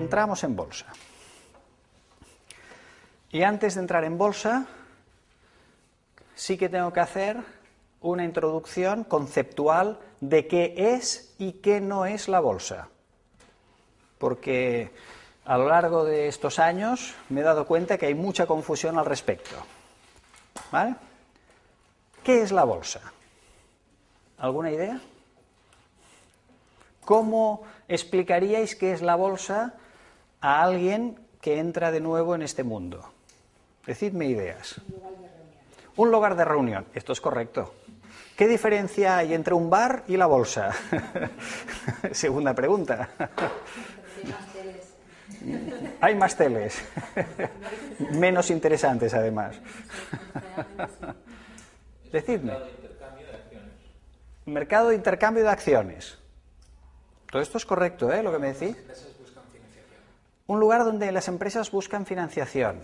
entramos en bolsa. Y antes de entrar en bolsa, sí que tengo que hacer una introducción conceptual de qué es y qué no es la bolsa. Porque a lo largo de estos años me he dado cuenta que hay mucha confusión al respecto. ¿Qué es la bolsa? ¿Alguna idea? ¿Cómo explicaríais qué es la bolsa a alguien que entra de nuevo en este mundo? Decidme ideas. Un lugar de reunión, esto es correcto. ¿Qué diferencia hay entre un bar y la bolsa? Segunda pregunta. Hay más teles. Menos interesantes, además. Decidme. Mercado de intercambio de acciones. Todo esto es correcto, ¿eh? Lo que me decís. Un lugar donde las empresas buscan financiación.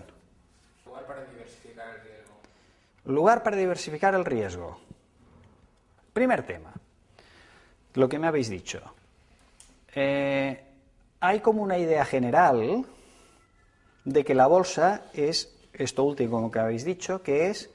Lugar para diversificar el riesgo. Lugar para diversificar el riesgo. Primer tema. Lo que me habéis dicho. Eh, hay como una idea general de que la bolsa es esto último que habéis dicho, que es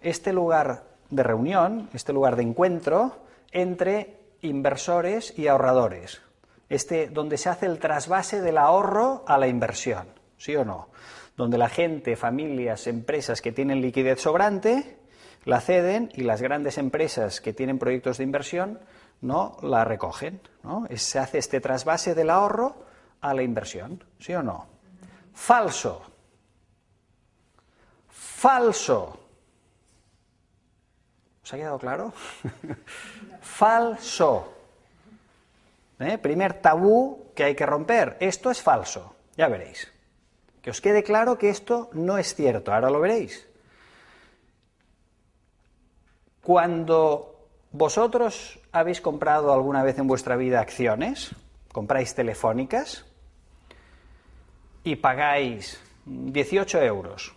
este lugar de reunión, este lugar de encuentro entre inversores y ahorradores este, donde se hace el trasvase del ahorro a la inversión, ¿sí o no? Donde la gente, familias, empresas que tienen liquidez sobrante, la ceden y las grandes empresas que tienen proyectos de inversión no la recogen. ¿no? Se hace este trasvase del ahorro a la inversión, ¿sí o no? Falso. Falso. ¿Os ha quedado claro? Falso. ¿Eh? Primer tabú que hay que romper. Esto es falso, ya veréis. Que os quede claro que esto no es cierto, ahora lo veréis. Cuando vosotros habéis comprado alguna vez en vuestra vida acciones, compráis telefónicas y pagáis 18 euros.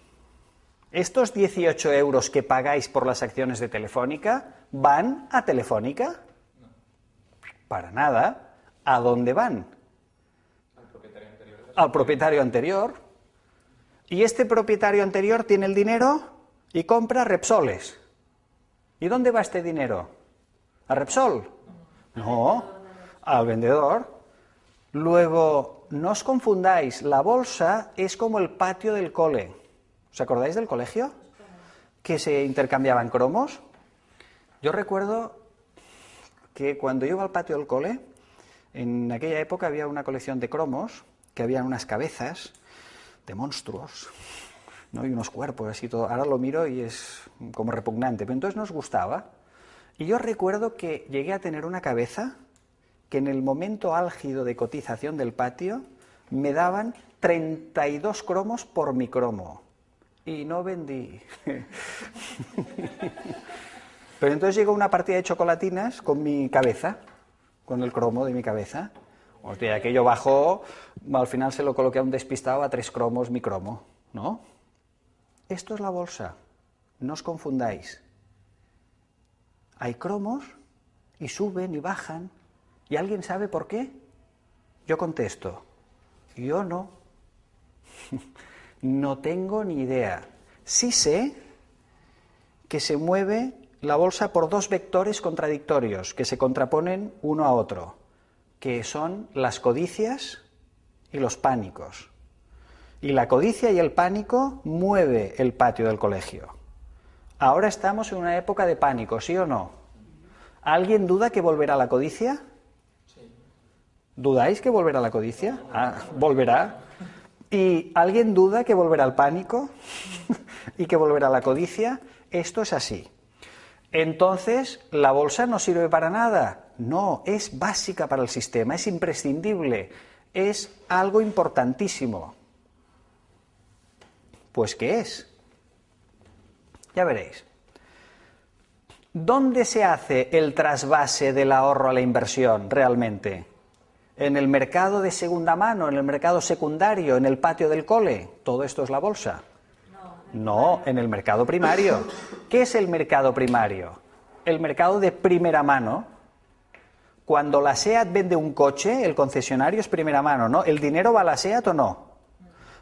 Estos 18 euros que pagáis por las acciones de Telefónica van a Telefónica. Para nada. ¿a dónde van? Al propietario anterior. Y este propietario anterior tiene el dinero y compra Repsoles. ¿Y dónde va este dinero? ¿A Repsol? No, al vendedor. Luego, no os confundáis, la bolsa es como el patio del cole. ¿Os acordáis del colegio? Que se intercambiaban cromos. Yo recuerdo que cuando yo iba al patio del cole, en aquella época había una colección de cromos que habían unas cabezas de monstruos ¿no? y unos cuerpos así todo. Ahora lo miro y es como repugnante, pero entonces nos gustaba. Y yo recuerdo que llegué a tener una cabeza que en el momento álgido de cotización del patio me daban 32 cromos por mi cromo. Y no vendí. Pero entonces llegó una partida de chocolatinas con mi cabeza con el cromo de mi cabeza. Hostia, aquello bajó, al final se lo coloqué a un despistado a tres cromos mi cromo, ¿no? Esto es la bolsa, no os confundáis. Hay cromos y suben y bajan, ¿y alguien sabe por qué? Yo contesto, yo no. no tengo ni idea. Sí sé que se mueve la bolsa por dos vectores contradictorios que se contraponen uno a otro, que son las codicias y los pánicos. Y la codicia y el pánico mueve el patio del colegio. Ahora estamos en una época de pánico, ¿sí o no? ¿Alguien duda que volverá la codicia? ¿Dudáis que volverá la codicia? Ah, volverá. ¿Y alguien duda que volverá el pánico y que volverá la codicia? Esto es así entonces la bolsa no sirve para nada. No, es básica para el sistema, es imprescindible, es algo importantísimo. Pues ¿qué es? Ya veréis. ¿Dónde se hace el trasvase del ahorro a la inversión realmente? ¿En el mercado de segunda mano, en el mercado secundario, en el patio del cole? Todo esto es la bolsa. No, en el mercado primario. ¿Qué es el mercado primario? El mercado de primera mano. Cuando la SEAT vende un coche, el concesionario es primera mano, ¿no? ¿El dinero va a la SEAT o no?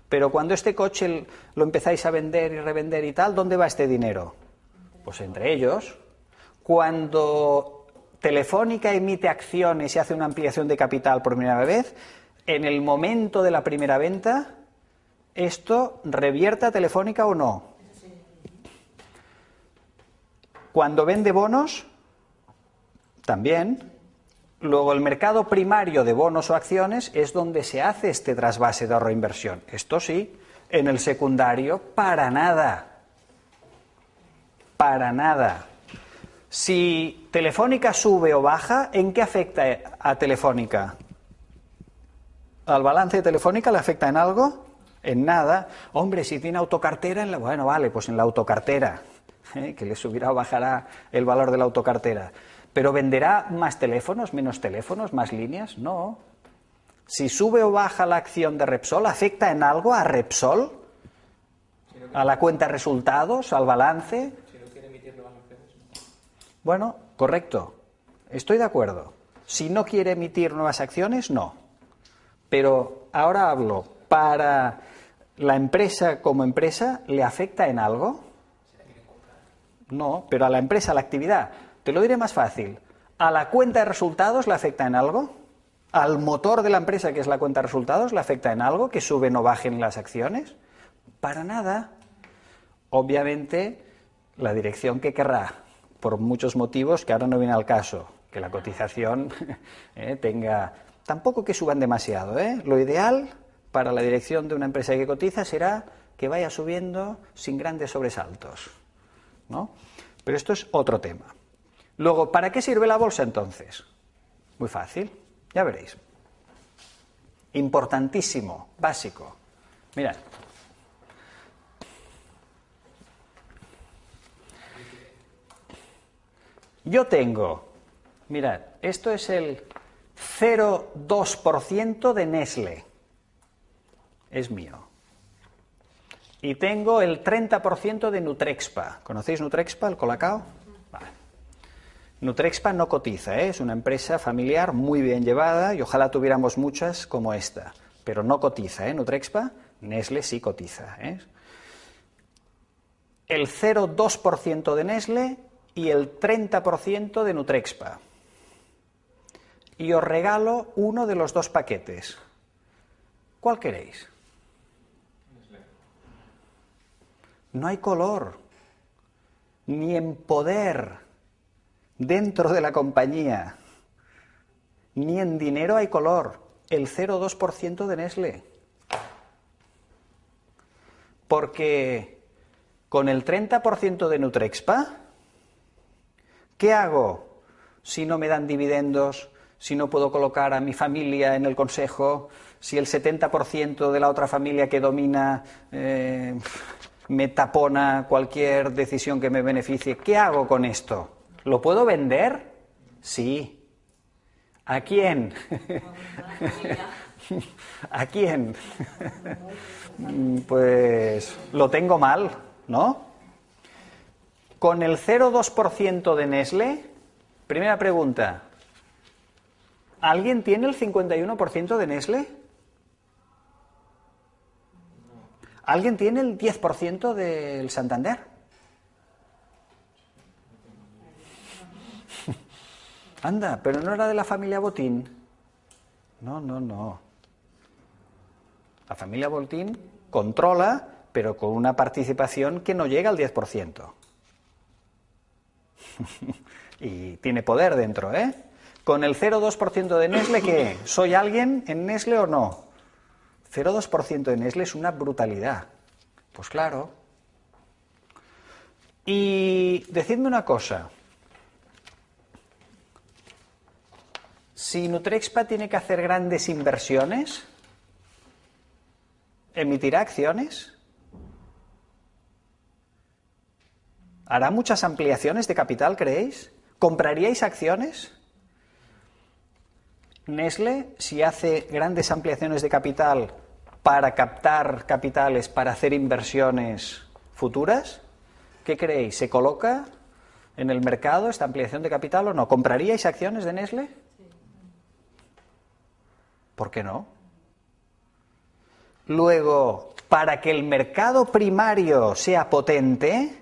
Pero cuando este coche lo empezáis a vender y revender y tal, ¿dónde va este dinero? Pues entre ellos. Cuando Telefónica emite acciones y hace una ampliación de capital por primera vez, en el momento de la primera venta, esto revierta Telefónica o no. Cuando vende bonos, también. Luego, el mercado primario de bonos o acciones es donde se hace este trasvase de ahorro e inversión. Esto sí, en el secundario, para nada. Para nada. Si Telefónica sube o baja, ¿en qué afecta a Telefónica? ¿Al balance de Telefónica le afecta en algo? en nada. Hombre, si tiene autocartera, en la... bueno, vale, pues en la autocartera, ¿eh? que le subirá o bajará el valor de la autocartera. Pero venderá más teléfonos, menos teléfonos, más líneas, no. Si sube o baja la acción de Repsol, ¿afecta en algo a Repsol? ¿A la cuenta resultados? ¿Al balance? Bueno, correcto. Estoy de acuerdo. Si no quiere emitir nuevas acciones, no. Pero ahora hablo para la empresa como empresa le afecta en algo? No, pero a la empresa, a la actividad. Te lo diré más fácil. ¿A la cuenta de resultados le afecta en algo? ¿Al motor de la empresa, que es la cuenta de resultados, le afecta en algo? ¿Que suben o bajen las acciones? Para nada. Obviamente, la dirección que querrá, por muchos motivos que ahora no viene al caso, que la cotización eh, tenga... Tampoco que suban demasiado, ¿eh? Lo ideal para la dirección de una empresa que cotiza será que vaya subiendo sin grandes sobresaltos. Pero esto es otro tema. Luego, ¿para qué sirve la bolsa entonces? Muy fácil, ya veréis. Importantísimo, básico. Mirad. Yo tengo, mirad, esto es el 0,2% de Nestlé es mío. Y tengo el 30% de Nutrexpa. ¿Conocéis Nutrexpa, el colacao? Nutrexpa no cotiza, ¿eh? es una empresa familiar muy bien llevada y ojalá tuviéramos muchas como esta. Pero no cotiza, ¿eh? Nutrexpa, Nestlé sí cotiza. ¿eh? El 0,2% de Nestle y el 30% de Nutrexpa. Y os regalo uno de los dos paquetes. ¿Cuál queréis? no hay color, ni en poder dentro de la compañía, ni en dinero hay color, el 0,2% de Nestlé. Porque con el 30% de Nutrexpa, ¿qué hago si no me dan dividendos, si no puedo colocar a mi familia en el consejo, si el 70% de la otra familia que domina eh, me tapona cualquier decisión que me beneficie. ¿Qué hago con esto? ¿Lo puedo vender? Sí. ¿A quién? ¿A quién? pues lo tengo mal, ¿no? Con el 0,2% de Nestlé, primera pregunta, ¿alguien tiene el 51% de Nestlé? ¿Alguien tiene el 10% del Santander? Anda, pero no era de la familia Botín. No, no, no. La familia Botín controla, pero con una participación que no llega al 10%. y tiene poder dentro, ¿eh? Con el 0,2% de Nestle, ¿qué? ¿Soy alguien en Nestle o no? 0,2% de Nestlé es una brutalidad. Pues claro. Y decidme una cosa. Si Nutrexpa tiene que hacer grandes inversiones, ¿emitirá acciones? ¿Hará muchas ampliaciones de capital, creéis? ¿Compraríais acciones? Nestlé, si hace grandes ampliaciones de capital, para captar capitales, para hacer inversiones futuras? ¿Qué creéis? ¿Se coloca en el mercado esta ampliación de capital o no? ¿Compraríais acciones de Nestlé? ¿Por qué no? Luego, para que el mercado primario sea potente,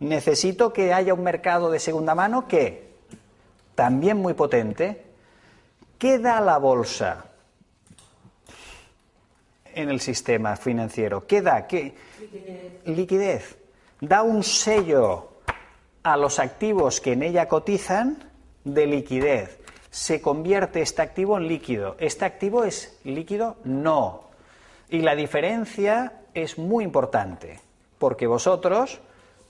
necesito que haya un mercado de segunda mano que también muy potente. ¿Qué da la bolsa? en el sistema financiero. ¿Qué da? Liquidez. Liquidez. Da un sello a los activos que en ella cotizan de liquidez. Se convierte este activo en líquido. ¿Este activo es líquido? No. Y la diferencia es muy importante, porque vosotros,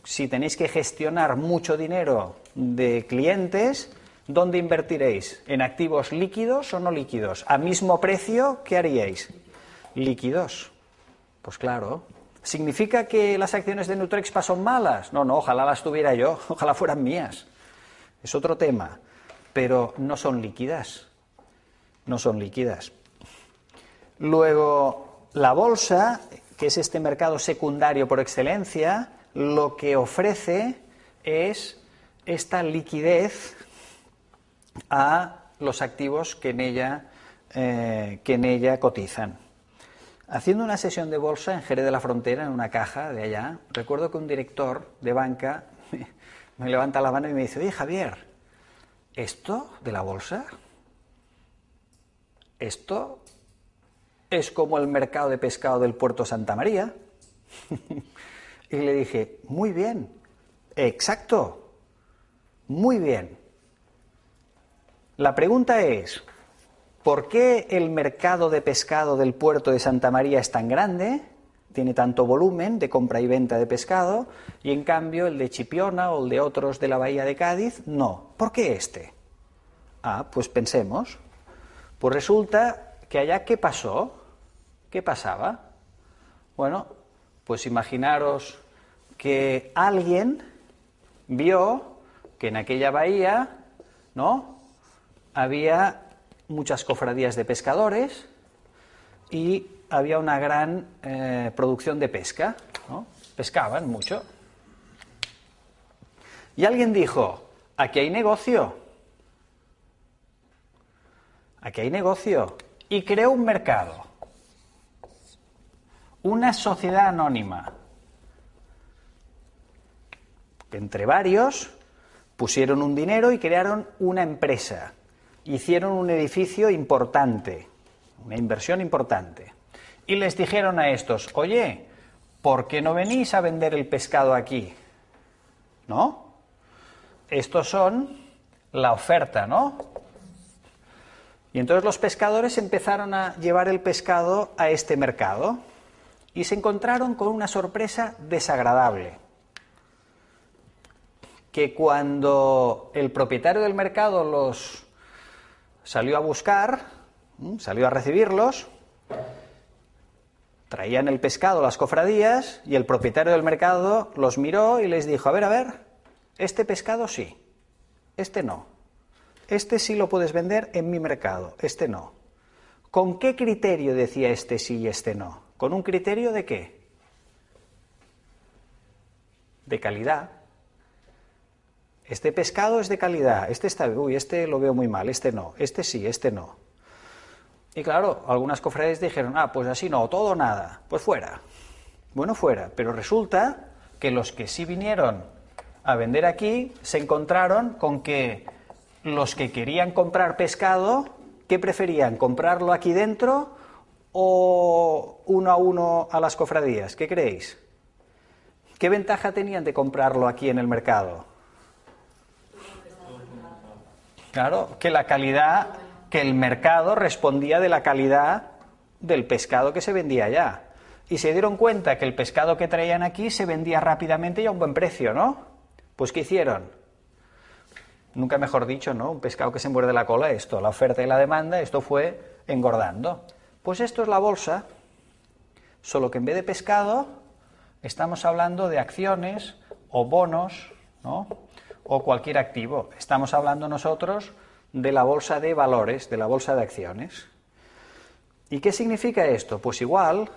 si tenéis que gestionar mucho dinero de clientes, ¿dónde invertiréis? ¿En activos líquidos o no líquidos? ¿A mismo precio qué haríais? líquidos. Pues claro. ¿Significa que las acciones de Nutrexpa son malas? No, no, ojalá las tuviera yo, ojalá fueran mías. Es otro tema. Pero no son líquidas. No son líquidas. Luego, la bolsa, que es este mercado secundario por excelencia, lo que ofrece es esta liquidez a los activos que en ella, eh, que en ella cotizan. Haciendo una sesión de bolsa en Jerez de la Frontera, en una caja de allá, recuerdo que un director de banca me levanta la mano y me dice, oye Javier, ¿esto de la bolsa? ¿Esto es como el mercado de pescado del puerto Santa María? y le dije, muy bien, exacto, muy bien. La pregunta es, ¿Por qué el mercado de pescado del puerto de Santa María es tan grande? Tiene tanto volumen de compra y venta de pescado y en cambio el de Chipiona o el de otros de la bahía de Cádiz no. ¿Por qué este? Ah, pues pensemos. Pues resulta que allá ¿qué pasó? ¿Qué pasaba? Bueno, pues imaginaros que alguien vio que en aquella bahía, ¿no? Había muchas cofradías de pescadores y había una gran eh, producción de pesca. Pescaban mucho. Y alguien dijo, aquí hay negocio. Aquí hay negocio. Y creó un mercado. Una sociedad anónima. Entre varios pusieron un dinero y crearon una empresa hicieron un edificio importante, una inversión importante. Y les dijeron a estos, oye, ¿por qué no venís a vender el pescado aquí? ¿No? Estos son la oferta, ¿no? Y entonces los pescadores empezaron a llevar el pescado a este mercado y se encontraron con una sorpresa desagradable. Que cuando el propietario del mercado los salió a buscar, salió a recibirlos, traían el pescado las cofradías y el propietario del mercado los miró y les dijo, a ver, a ver, este pescado sí, este no, este sí lo puedes vender en mi mercado, este no. ¿Con qué criterio decía este sí y este no? ¿Con un criterio de qué? De calidad, este pescado es de calidad, este está, uy, este lo veo muy mal, este no, este sí, este no. Y claro, algunas cofradías dijeron, ah, pues así no, todo o nada, pues fuera. Bueno, fuera. Pero resulta que los que sí vinieron a vender aquí se encontraron con que los que querían comprar pescado, ¿qué preferían? ¿Comprarlo aquí dentro o uno a uno a las cofradías? ¿Qué creéis? ¿Qué ventaja tenían de comprarlo aquí en el mercado? Claro, que la calidad, que el mercado respondía de la calidad del pescado que se vendía allá. Y se dieron cuenta que el pescado que traían aquí se vendía rápidamente y a un buen precio, ¿no? Pues ¿qué hicieron? Nunca mejor dicho, ¿no? Un pescado que se muerde la cola, esto, la oferta y la demanda, esto fue engordando. Pues esto es la bolsa, solo que en vez de pescado estamos hablando de acciones o bonos, ¿no? o cualquier activo. Estamos hablando nosotros de la bolsa de valores, de la bolsa de acciones. ¿Y qué significa esto? Pues igual,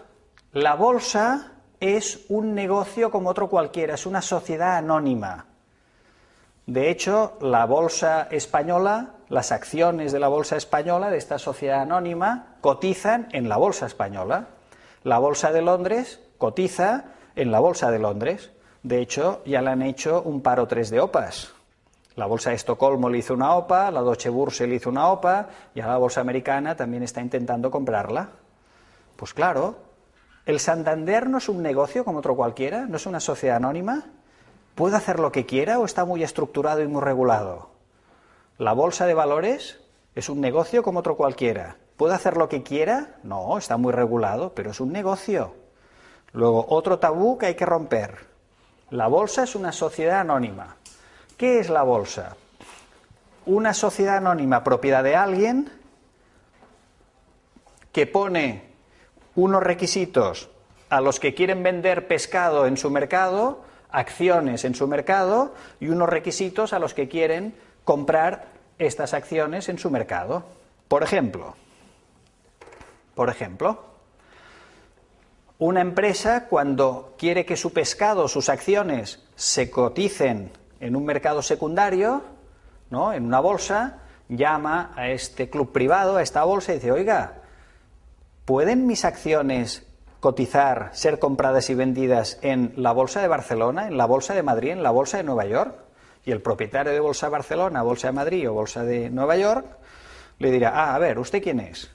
la bolsa es un negocio como otro cualquiera, es una sociedad anónima. De hecho, la bolsa española, las acciones de la bolsa española, de esta sociedad anónima, cotizan en la bolsa española. La bolsa de Londres cotiza en la bolsa de Londres. De hecho, ya le han hecho un par o tres de OPAs. La bolsa de Estocolmo le hizo una OPA, la Deutsche Börse le hizo una OPA, y ahora la bolsa americana también está intentando comprarla. Pues claro, el Santander no es un negocio como otro cualquiera, no es una sociedad anónima. ¿Puede hacer lo que quiera o está muy estructurado y muy regulado? La bolsa de valores es un negocio como otro cualquiera. ¿Puede hacer lo que quiera? No, está muy regulado, pero es un negocio. Luego, otro tabú que hay que romper. La bolsa es una sociedad anónima. ¿Qué es la bolsa? Una sociedad anónima propiedad de alguien que pone unos requisitos a los que quieren vender pescado en su mercado, acciones en su mercado y unos requisitos a los que quieren comprar estas acciones en su mercado. Por ejemplo, por ejemplo, una empresa cuando quiere que su pescado, sus acciones, se coticen en un mercado secundario, ¿no? en una bolsa, llama a este club privado, a esta bolsa, y dice, oiga, ¿pueden mis acciones cotizar, ser compradas y vendidas en la Bolsa de Barcelona, en la Bolsa de Madrid, en la Bolsa de Nueva York? Y el propietario de Bolsa de Barcelona, Bolsa de Madrid o Bolsa de Nueva York le dirá, ah, a ver, ¿usted quién es?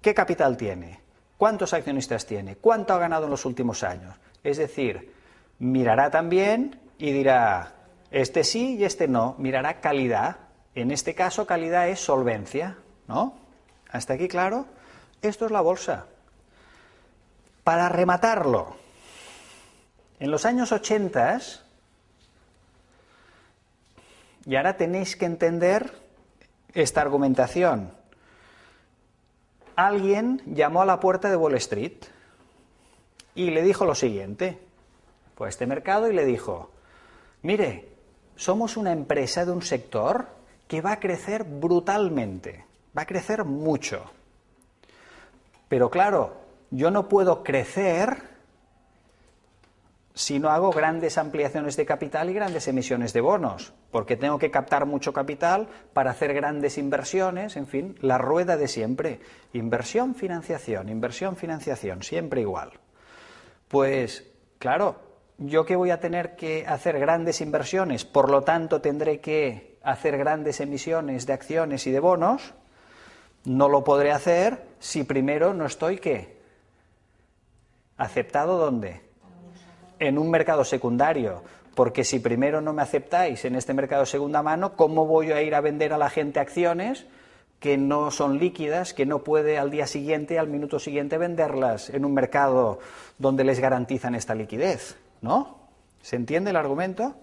¿Qué capital tiene? cuántos accionistas tiene, cuánto ha ganado en los últimos años. Es decir, mirará también y dirá, este sí y este no, mirará calidad. En este caso, calidad es solvencia, ¿no? ¿Hasta aquí claro? Esto es la bolsa. Para rematarlo, en los años 80, y ahora tenéis que entender esta argumentación, alguien llamó a la puerta de Wall Street y le dijo lo siguiente, fue a este mercado y le dijo, mire, somos una empresa de un sector que va a crecer brutalmente, va a crecer mucho. Pero claro, yo no puedo crecer si no hago grandes ampliaciones de capital y grandes emisiones de bonos, porque tengo que captar mucho capital para hacer grandes inversiones, en fin, la rueda de siempre. Inversión, financiación, inversión, financiación, siempre igual. Pues, claro, yo que voy a tener que hacer grandes inversiones, por lo tanto tendré que hacer grandes emisiones de acciones y de bonos, no lo podré hacer si primero no estoy qué? ¿Aceptado dónde? en un mercado secundario, porque si primero no me aceptáis en este mercado de segunda mano, ¿cómo voy a ir a vender a la gente acciones que no son líquidas, que no puede al día siguiente, al minuto siguiente venderlas en un mercado donde les garantizan esta liquidez? ¿No? ¿Se entiende el argumento?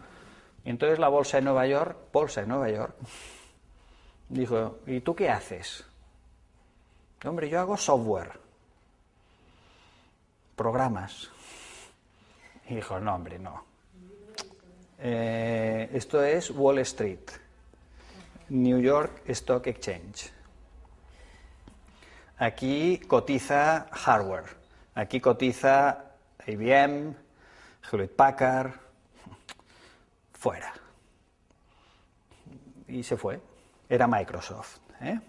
Entonces la bolsa de Nueva York, bolsa de Nueva York, dijo, ¿y tú qué haces? Hombre, yo hago software, programas. Y dijo, no, hombre, no. Eh, esto es Wall Street, New York Stock Exchange. Aquí cotiza hardware, aquí cotiza IBM, Hewlett Packard, fuera. Y se fue, era Microsoft. ¿eh?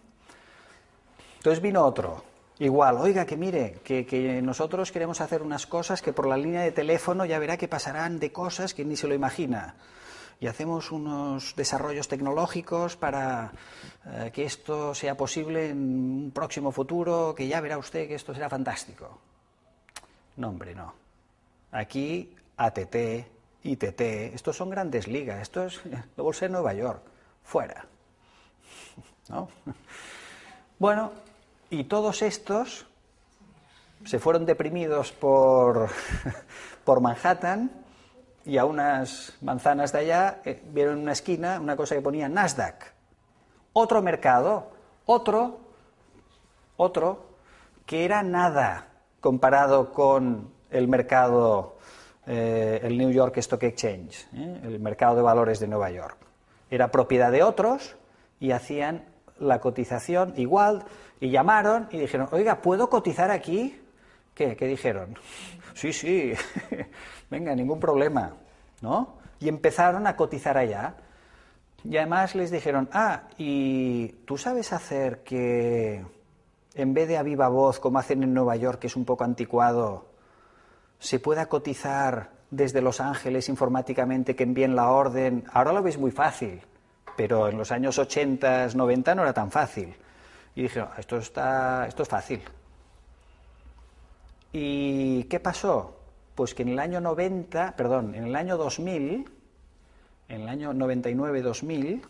Entonces vino otro, Igual, oiga, que mire, que, nosotros queremos hacer unas cosas que por la línea de teléfono ya verá que pasarán de cosas que ni se lo imagina. Y hacemos unos desarrollos tecnológicos para eh, que esto sea posible en un próximo futuro, que ya verá usted que esto será fantástico. No, hombre, no. Aquí, ATT, ITT, estos son grandes ligas, esto es la bolsa Nueva York, fuera. ¿No? Bueno, y todos estos se fueron deprimidos por, por Manhattan y a unas manzanas de allá eh, vieron en una esquina una cosa que ponía Nasdaq. Otro mercado, otro, otro, que era nada comparado con el mercado, eh, el New York Stock Exchange, eh, el mercado de valores de Nueva York. Era propiedad de otros y hacían la cotización igual, y llamaron y dijeron, oiga, ¿puedo cotizar aquí? ¿Qué? ¿Qué dijeron? Sí, sí, venga, ningún problema, ¿no? Y empezaron a cotizar allá. Y además les dijeron, ah, ¿y tú sabes hacer que en vez de a viva voz, como hacen en Nueva York, que es un poco anticuado, se pueda cotizar desde Los Ángeles informáticamente, que envíen la orden? Ahora lo veis muy fácil, pero en los años 80, 90 no era tan fácil. Y dije, esto, está, esto es fácil. ¿Y qué pasó? Pues que en el año 90, perdón, en el año 2000, en el año 99-2000,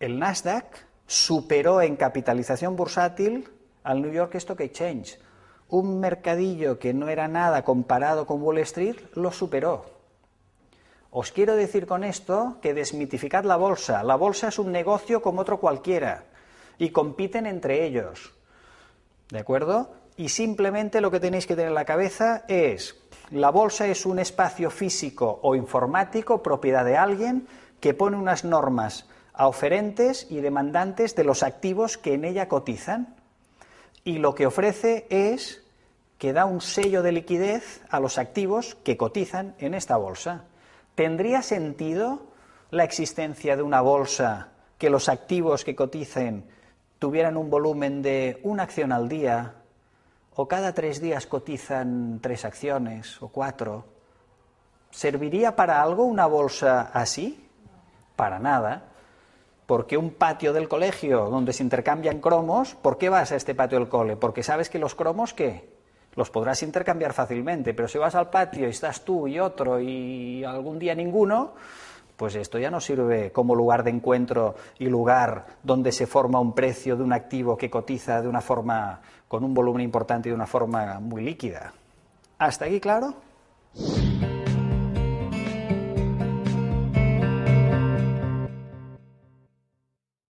el Nasdaq superó en capitalización bursátil al New York Stock Exchange. Un mercadillo que no era nada comparado con Wall Street lo superó. Os quiero decir con esto que desmitificad la bolsa. La bolsa es un negocio como otro cualquiera y compiten entre ellos. ¿De acuerdo? Y simplemente lo que tenéis que tener en la cabeza es, la bolsa es un espacio físico o informático, propiedad de alguien, que pone unas normas a oferentes y demandantes de los activos que en ella cotizan. Y lo que ofrece es que da un sello de liquidez a los activos que cotizan en esta bolsa. ¿Tendría sentido la existencia de una bolsa que los activos que coticen tuvieran un volumen de una acción al día o cada tres días cotizan tres acciones o cuatro? ¿Serviría para algo una bolsa así? Para nada. Porque un patio del colegio donde se intercambian cromos, ¿por qué vas a este patio del cole? Porque sabes que los cromos, ¿qué? los podrás intercambiar fácilmente, pero si vas al patio y estás tú y otro y algún día ninguno, pues esto ya no sirve como lugar de encuentro y lugar donde se forma un precio de un activo que cotiza de una forma con un volumen importante y de una forma muy líquida. ¿Hasta aquí claro?